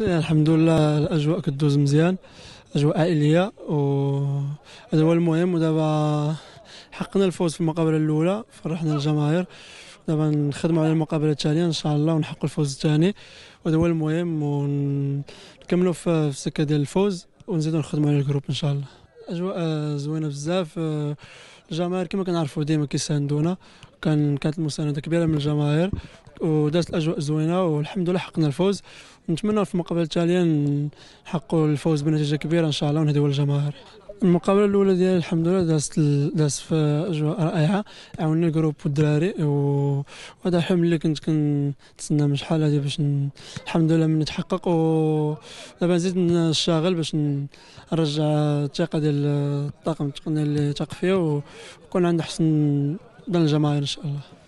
الحمد لله الاجواء كدوز مزيان اجواء عائليه و هذا هو المهم ودابا حقنا الفوز في المقابله الاولى فرحنا الجماهير دابا نخدموا على المقابله الثانيه ان شاء الله ونحققوا الفوز الثاني وهذا هو المهم ونكملوا في السكه ديال الفوز ونزيدوا نخدموا على الجروب ان شاء الله اجواء زوينه بزاف الجماهير كما كنعرفوا ديما كيساندونا كان كانت المسانده كبيره من الجماهير ودارت الاجواء زوينه والحمد لله حققنا الفوز ونتمنى في المقابله التاليه نحققوا الفوز بنتيجه كبيره ان شاء الله وندعو الجماهير المقابله الاولى ديالي الحمد لله دازت دازت في اجواء رائعه عاوني الجروب والدراري وهذا الحلم اللي كنت كنتسنى من شحال هذه باش الحمد لله من تحقق ودابا نزيد نشتغل باش نرجع الثقه ديال الطاقم التقني اللي تاق فيه ويكون عندنا حسن ظن الجماهير ان شاء الله